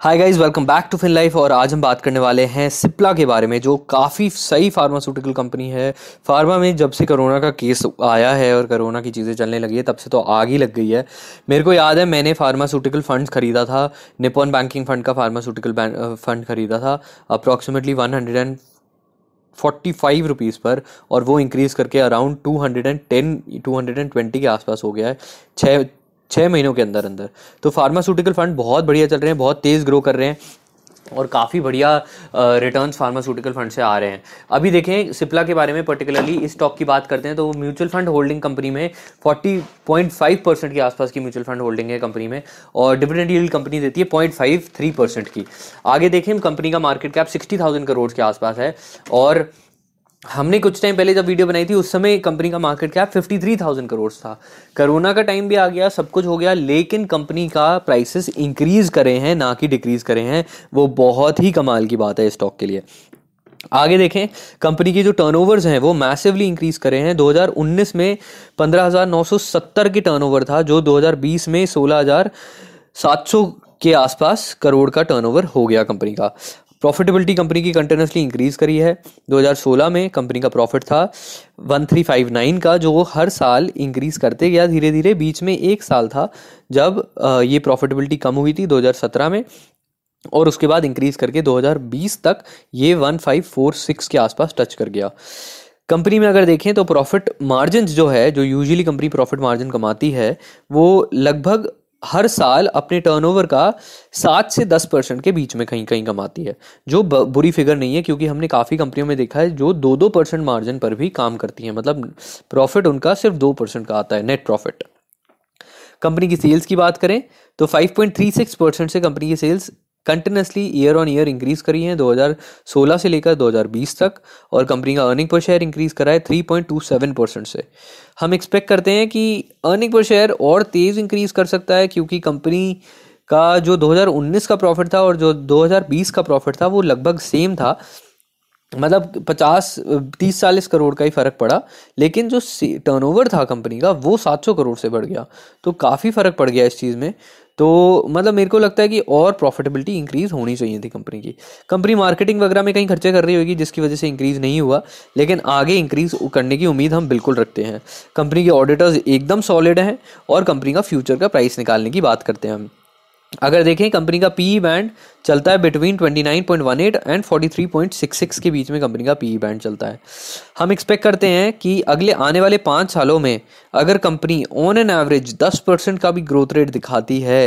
hi guys welcome back to Fin Life और आज हम बात करने वाले हैं सिप्ला के बारे में जो काफ़ी सही फार्मास्यूटिकल कंपनी है फार्मा में जब से कोरोना का केस आया है और कोरोना की चीज़ें चलने लगी है तब से तो आग ही लग गई है मेरे को याद है मैंने फार्मास्यूटिकल फंड्स खरीदा था निपोन बैंकिंग फंड का फार्मास्यूटिकल फंड खरीदा था approximately one hundred and forty five rupees पर और वो इंक्रीज़ करके around two hundred and ten two hundred and twenty के आसपास हो गया है छः छः महीनों के अंदर अंदर तो फार्मास्यूटिकल फंड बहुत बढ़िया चल रहे हैं बहुत तेज़ ग्रो कर रहे हैं और काफ़ी बढ़िया रिटर्न फार्मास्यूटिकल फंड से आ रहे हैं अभी देखें सिप्ला के बारे में पर्टिकुलरली इस स्टॉक की बात करते हैं तो म्यूचुअल फंड होल्डिंग कंपनी में 40.5 परसेंट के आसपास की म्यूचुअल फंड होल्डिंग है कंपनी में और डिविडेंड यील्ड कंपनी देती है थ्री परसेंट की आगे देखें कंपनी का मार्केट कैप सिक्सटी करोड़ के आसपास है और हमने कुछ टाइम पहले जब वीडियो बनाई थी उस समय कंपनी का मार्केट थ्री थाउजेंड करोड़ था कोरोना का टाइम भी आ गया सब कुछ हो गया लेकिन कंपनी का प्राइसेस इंक्रीज करे हैं ना कि डिक्रीज करे हैं वो बहुत ही कमाल की बात है स्टॉक के लिए आगे देखें कंपनी के जो टर्नओवर्स हैं वो मैसिवली इंक्रीज करे हैं 2019 में 15,970 की टर्नओवर था जो 2020 में 16,700 के आसपास करोड़ का टर्नओवर हो गया कंपनी का प्रॉफिटेबिलिटी कंपनी की कंटिन्यूसली इंक्रीज करी है 2016 में कंपनी का प्रॉफिट था 1359 का जो हर साल इंक्रीज करते गया धीरे धीरे बीच में एक साल था जब ये प्रॉफिटेबिलिटी कम हुई थी 2017 में और उसके बाद इंक्रीज करके 2020 तक ये 1546 के आसपास टच कर गया कंपनी में अगर देखें तो प्रॉफिट मार्जिन जो है जो यूजुअली कंपनी प्रॉफिट मार्जिन कमाती है वो लगभग हर साल अपने टर्नओवर का सात से दस परसेंट के बीच में कहीं कहीं कमाती है जो बुरी फिगर नहीं है क्योंकि हमने काफ़ी कंपनियों में देखा है जो दो दो परसेंट मार्जिन पर भी काम करती हैं मतलब प्रॉफिट उनका सिर्फ दो परसेंट का आता है नेट प्रॉफिट कंपनी की सेल्स की बात करें तो 5.36 परसेंट से कंपनी की sales continuously year on year increase करी है 2016 से लेकर 2020 तक और कंपनी का अर्निंग पर शेयर इंक्रीज करा है 3.27 परसेंट से हम एक्सपेक्ट करते हैं कि अर्निंग पर शेयर और तेज़ इंक्रीज कर सकता है क्योंकि कंपनी का जो 2019 का प्रॉफिट था और जो 2020 का प्रॉफिट था वो लगभग सेम था मतलब पचास तीस चालीस करोड़ का ही फर्क पड़ा लेकिन जो टर्नओवर था कंपनी का वो सात सौ करोड़ से बढ़ गया तो काफ़ी फर्क पड़ गया इस चीज़ में तो मतलब मेरे को लगता है कि और प्रॉफिटेबिलिटी इंक्रीज होनी चाहिए थी कंपनी की कंपनी मार्केटिंग वगैरह में कहीं खर्चे कर रही होगी जिसकी वजह से इंक्रीज नहीं हुआ लेकिन आगे इंक्रीज करने की उम्मीद हम बिल्कुल रखते हैं कंपनी के ऑडिटर्स एकदम सॉलिड हैं और कंपनी का फ्यूचर का प्राइस निकालने की बात करते हैं हम अगर देखें कंपनी का पीई बैंड e चलता है बिटवीन 29.18 एंड 43.66 के बीच में कंपनी का पीई बैंड e चलता है हम एक्सपेक्ट करते हैं कि अगले आने वाले पाँच सालों में अगर company on an average 10 percent का भी ग्रोथ रेट दिखाती है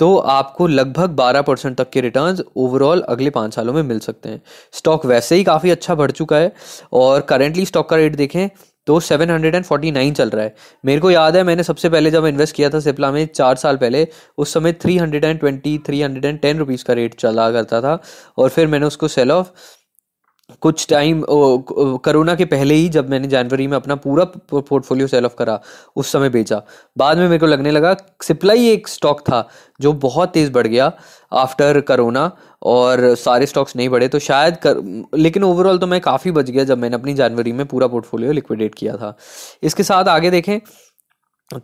तो आपको लगभग 12 परसेंट तक के रिटर्न्स ओवरऑल अगले पाँच सालों में मिल सकते हैं स्टॉक वैसे ही काफ़ी अच्छा बढ़ चुका है और करेंटली स्टॉक का रेट देखें तो seven hundred and forty nine चल रहा है मेरे को याद है मैंने सबसे पहले जब इन्वेस्ट किया था सिप्ला में चार साल पहले उस समय three hundred and twenty three hundred and ten rupees का रेट चला करता था और फिर मैंने उसको सेल ऑफ़ कुछ टाइम कोरोना के पहले ही जब मैंने जनवरी में अपना पूरा पोर्टफोलियो सेल ऑफ करा उस समय बेचा बाद में मेरे को लगने लगा सिप्लाई एक स्टॉक था जो बहुत तेज़ बढ़ गया आफ्टर करोना और सारे स्टॉक्स नहीं बढ़े तो शायद कर लेकिन ओवरऑल तो मैं काफ़ी बच गया जब मैंने अपनी जनवरी में पूरा पोर्टफोलियो लिक्विडेट किया था इसके साथ आगे देखें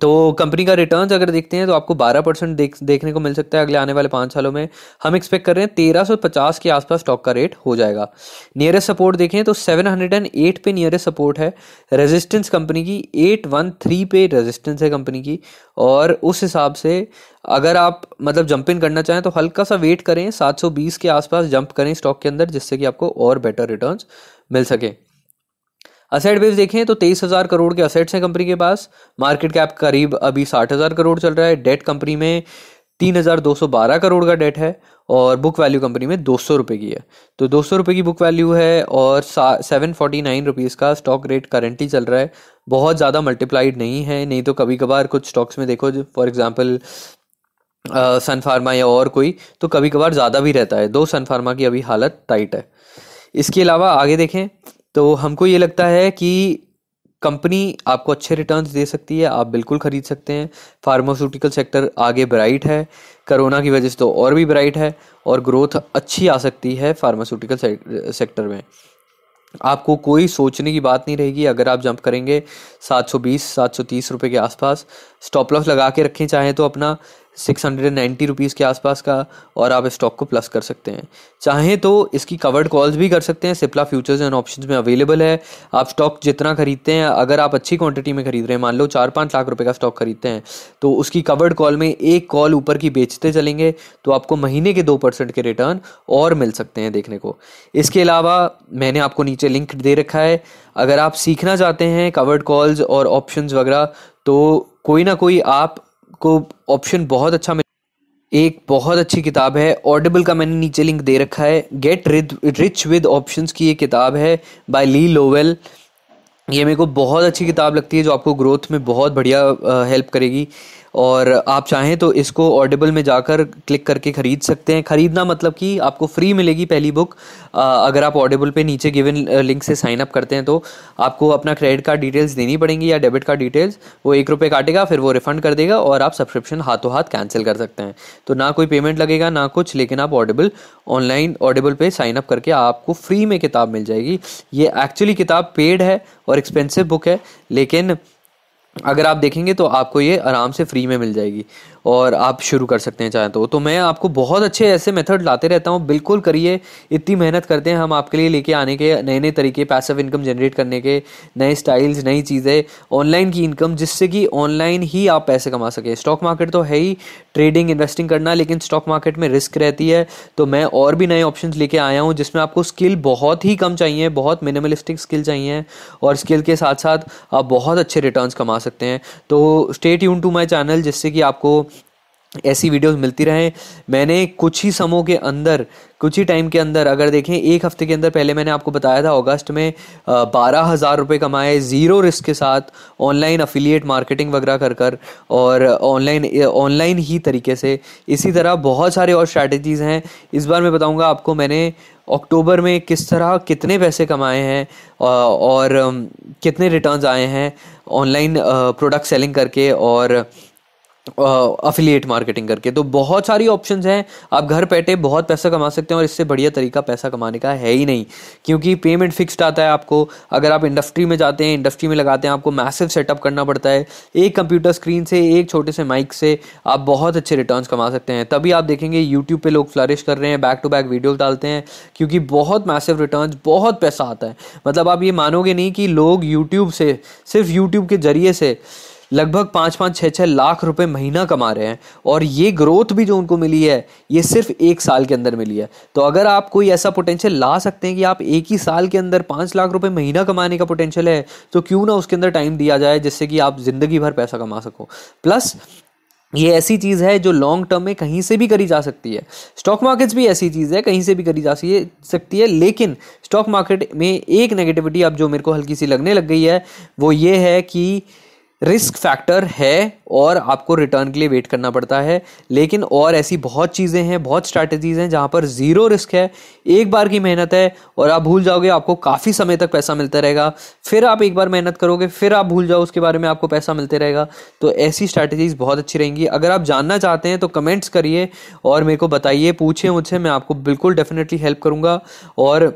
तो कंपनी का रिटर्न्स अगर देखते हैं तो आपको 12 परसेंट देख, देखने को मिल सकता है अगले आने वाले पाँच सालों में हम एक्सपेक्ट कर रहे हैं 1350 के आसपास स्टॉक का रेट हो जाएगा नियरेस्ट सपोर्ट देखें तो 708 पे नियरेस्ट सपोर्ट है रेजिस्टेंस कंपनी की 813 पे रेजिस्टेंस है कंपनी की और उस हिसाब से अगर आप मतलब जंप इन करना चाहें तो हल्का सा वेट करें बीस के आसपास जंप करें स्टॉक के अंदर जिससे कि आपको और बेटर रिटर्न मिल सके असेट बेस देखें तो तेईस हज़ार करोड़ के असेट्स हैं कंपनी के पास मार्केट कैप करीब अभी साठ हज़ार करोड़ चल रहा है डेट कंपनी में तीन हज़ार दो सौ बारह करोड़ का डेट है और बुक वैल्यू कंपनी में दो सौ रुपये की है तो दो सौ रुपये की बुक वैल्यू है और सेवन फोर्टी नाइन रुपीज़ का स्टॉक रेट करेंटली चल रहा है बहुत ज़्यादा मल्टीप्लाइड नहीं है नहीं तो कभी कभार कुछ स्टॉक्स में देखो फॉर एग्ज़ाम्पल सनफार्मा या और कोई तो कभी कभार ज़्यादा भी रहता है दो सनफार्मा की अभी हालत टाइट है इसके अलावा आगे देखें तो हमको ये लगता है कि कंपनी आपको अच्छे रिटर्न्स दे सकती है आप बिल्कुल खरीद सकते हैं फार्मास्यूटिकल सेक्टर आगे ब्राइट है कोरोना की वजह से तो और भी ब्राइट है और ग्रोथ अच्छी आ सकती है फार्मास्यूटिकल सेक्टर में आपको कोई सोचने की बात नहीं रहेगी अगर आप जंप करेंगे 720 730 रुपए के आसपास स्टॉप लॉस लगा के रखें चाहें तो अपना सिक्स हंड्रेड नाइन्टी रुपीज़ के आसपास का और आप स्टॉक को प्लस कर सकते हैं चाहें तो इसकी कवर्ड कॉल्स भी कर सकते हैं सिप्ला फ्यूचर्स एंड ऑप्शंस में अवेलेबल है आप स्टॉक जितना खरीदते हैं अगर आप अच्छी क्वांटिटी में खरीद रहे हैं मान लो चार पाँच लाख रुपए का स्टॉक खरीदते हैं तो उसकी कवर्ड कॉल में एक कॉल ऊपर की बेचते चलेंगे तो आपको महीने के दो परसेंट के रिटर्न और मिल सकते हैं देखने को इसके अलावा मैंने आपको नीचे लिंक दे रखा है अगर आप सीखना चाहते हैं कवर्ड कॉल्स और ऑप्शंस वगैरह तो कोई ना कोई आप आपको ऑप्शन बहुत अच्छा मिल एक बहुत अच्छी किताब है ऑडिबल का मैंने नीचे लिंक दे रखा है गेट रिच विद ऑप्शंस की ये किताब है बाय ली लोवेल ये मेरे को बहुत अच्छी किताब लगती है जो आपको ग्रोथ में बहुत बढ़िया हेल्प करेगी और आप चाहें तो इसको ऑडिबल में जाकर क्लिक करके ख़रीद सकते हैं ख़रीदना मतलब कि आपको फ्री मिलेगी पहली बुक अगर आप ऑडिबल पे नीचे गिवन लिंक से साइन अप करते हैं तो आपको अपना क्रेडिट कार्ड डिटेल्स देनी पड़ेंगी या डेबिट कार्ड डिटेल्स वो एक रुपये काटेगा फिर वो रिफ़ंड कर देगा और आप सब्सक्रिप्शन हाथों हाथ कैंसिल कर सकते हैं तो ना कोई पेमेंट लगेगा ना कुछ लेकिन आप ऑडिबल ऑनलाइन ऑडिबल पर साइन अप करके आपको फ्री में किताब मिल जाएगी ये एक्चुअली किताब पेड है और एक्सपेंसिव बुक है लेकिन अगर आप देखेंगे तो आपको ये आराम से फ्री में मिल जाएगी और आप शुरू कर सकते हैं चाहें तो तो मैं आपको बहुत अच्छे ऐसे मेथड लाते रहता हूँ बिल्कुल करिए इतनी मेहनत करते हैं हम आपके लिए लेके आने के नए नए तरीके पैसिव इनकम जनरेट करने के नए स्टाइल्स नई चीज़ें ऑनलाइन की इनकम जिससे कि ऑनलाइन ही आप पैसे कमा सकें स्टॉक मार्केट तो है ही ट्रेडिंग इन्वेस्टिंग करना लेकिन स्टॉक मार्केट में रिस्क रहती है तो मैं और भी नए ऑप्शन लेके आया हूँ जिसमें आपको स्किल बहुत ही कम चाहिए बहुत मिनिमलिस्टिक स्किल चाहिए और स्किल के साथ साथ आप बहुत अच्छे रिटर्न कमा कमा सकते हैं तो स्टेट यून टू माई चैनल जिससे कि आपको ऐसी वीडियोस मिलती रहें मैंने कुछ ही समों के अंदर कुछ ही टाइम के अंदर अगर देखें एक हफ्ते के अंदर पहले मैंने आपको बताया था अगस्त में बारह हज़ार रुपये कमाए ज़ीरो रिस्क के साथ ऑनलाइन अफिलिएट मार्केटिंग वगैरह कर कर और ऑनलाइन ऑनलाइन ही तरीके से इसी तरह बहुत सारे और स्ट्रैटेजीज़ हैं इस बार मैं बताऊँगा आपको मैंने अक्टूबर में किस तरह कितने पैसे कमाए हैं और कितने रिटर्न आए हैं ऑनलाइन प्रोडक्ट सेलिंग करके और अफिलिएट मार्केटिंग करके तो बहुत सारी ऑप्शंस हैं आप घर बैठे बहुत पैसा कमा सकते हैं और इससे बढ़िया तरीका पैसा कमाने का है ही नहीं क्योंकि पेमेंट फिक्स्ड आता है आपको अगर आप इंडस्ट्री में जाते हैं इंडस्ट्री में लगाते हैं आपको मैसिव सेटअप करना पड़ता है एक कंप्यूटर स्क्रीन से एक छोटे से माइक से आप बहुत अच्छे रिटर्न कमा सकते हैं तभी आप देखेंगे यूट्यूब पर लोग फ्लरिश कर रहे हैं बैक टू बैक वीडियो डालते हैं क्योंकि बहुत मैसिव रिटर्न बहुत पैसा आता है मतलब आप ये मानोगे नहीं कि लोग यूट्यूब से सिर्फ यूट्यूब के जरिए से लगभग पाँच पाँच छः छः लाख रुपए महीना कमा रहे हैं और ये ग्रोथ भी जो उनको मिली है ये सिर्फ एक साल के अंदर मिली है तो अगर आप कोई ऐसा पोटेंशियल ला सकते हैं कि आप एक ही साल के अंदर पाँच लाख रुपये महीना कमाने का पोटेंशियल है तो क्यों ना उसके अंदर टाइम दिया जाए जिससे कि आप ज़िंदगी भर पैसा कमा सको प्लस ये ऐसी चीज़ है जो लॉन्ग टर्म में कहीं से भी करी जा सकती है स्टॉक मार्केट्स भी ऐसी चीज़ है कहीं से भी करी जा सकती है लेकिन स्टॉक मार्केट में एक नेगेटिविटी अब जो मेरे को हल्की सी लगने लग गई है वो ये है कि रिस्क फैक्टर है और आपको रिटर्न के लिए वेट करना पड़ता है लेकिन और ऐसी बहुत चीज़ें हैं बहुत स्ट्रैटेजीज हैं जहाँ पर ज़ीरो रिस्क है एक बार की मेहनत है और आप भूल जाओगे आपको काफ़ी समय तक पैसा मिलता रहेगा फिर आप एक बार मेहनत करोगे फिर आप भूल जाओ उसके बारे में आपको पैसा मिलते रहेगा तो ऐसी स्ट्रैटेजीज बहुत अच्छी रहेंगी अगर आप जानना चाहते हैं तो कमेंट्स करिए और मेरे को बताइए पूछें मुझसे मैं आपको बिल्कुल डेफिनेटली हेल्प करूँगा और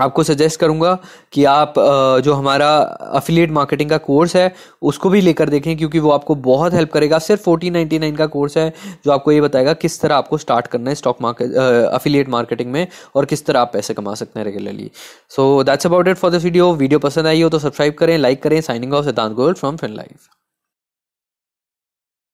आपको सजेस्ट करूंगा कि आप जो हमारा अफिलिएट मार्केटिंग का कोर्स है उसको भी लेकर देखें क्योंकि वो आपको बहुत हेल्प करेगा सिर्फ फोर्टी नाइन्टी नाइन का कोर्स है जो आपको ये बताएगा किस तरह आपको स्टार्ट करना है स्टॉक मार्केट अफिलिएट मार्केटिंग में और किस तरह आप पैसे कमा सकते हैं regularly so that's about it for this video video पसंद आई हो तो सब्सक्राइब करें लाइक करें साइनिंग ऑफ सिद्धांत गोल फ्रॉम फिन लाइफ